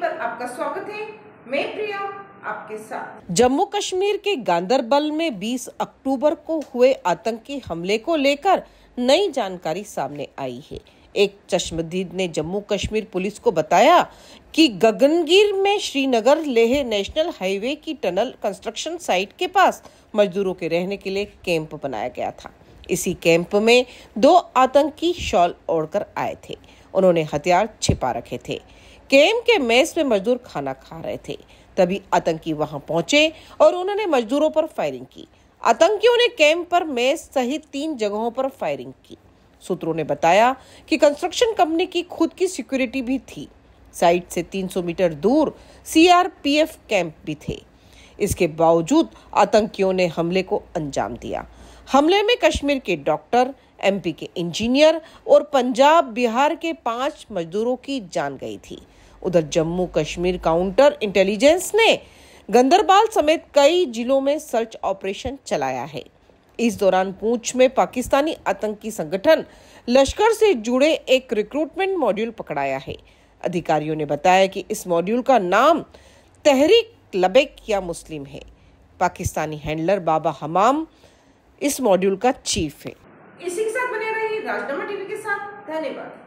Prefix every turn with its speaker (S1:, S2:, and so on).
S1: पर आपका स्वागत है मैं प्रिया आपके
S2: साथ जम्मू कश्मीर के गांधरबल में 20 अक्टूबर को हुए आतंकी हमले को लेकर नई जानकारी सामने आई है एक चश्मदीद ने जम्मू कश्मीर पुलिस को बताया कि गगनगीर में श्रीनगर लेह नेशनल हाईवे की टनल कंस्ट्रक्शन साइट के पास मजदूरों के रहने के लिए कैंप बनाया गया था इसी कैंप में दो आतंकी शॉल ओढ़कर आए थे उन्होंने हथियार छिपा रखे थे कैंप के मेस में मजदूर खाना खा रहे थे तभी आतंकी वहां पहुंचे और उन्होंने मजदूरों पर फायरिंग की आतंकियों ने कैंप पर मेस सहित तीन जगहों पर फायरिंग की सूत्रों ने बताया कि कंस्ट्रक्शन कंपनी की खुद की सिक्योरिटी भी थी साइट से 300 मीटर दूर सीआरपीएफ कैंप भी थे इसके बावजूद आतंकियों ने हमले को अंजाम दिया हमले में कश्मीर के डॉक्टर एमपी के इंजीनियर और पंजाब बिहार के पांच मजदूरों की जान गई थी उधर जम्मू कश्मीर काउंटर इंटेलिजेंस ने गंदरबाल समेत कई जिलों में सर्च ऑपरेशन चलाया है इस दौरान पूंछ में पाकिस्तानी आतंकी संगठन लश्कर से जुड़े एक रिक्रूटमेंट मॉड्यूल पकड़ाया है अधिकारियों ने बताया कि इस मॉड्यूल का नाम तहरीक लबेक या मुस्लिम है पाकिस्तानी हैंडलर बाबा हमाम इस मॉड्यूल का चीफ है
S3: इसी के साथ बने रहिए राजनामा टीवी के साथ धन्यवाद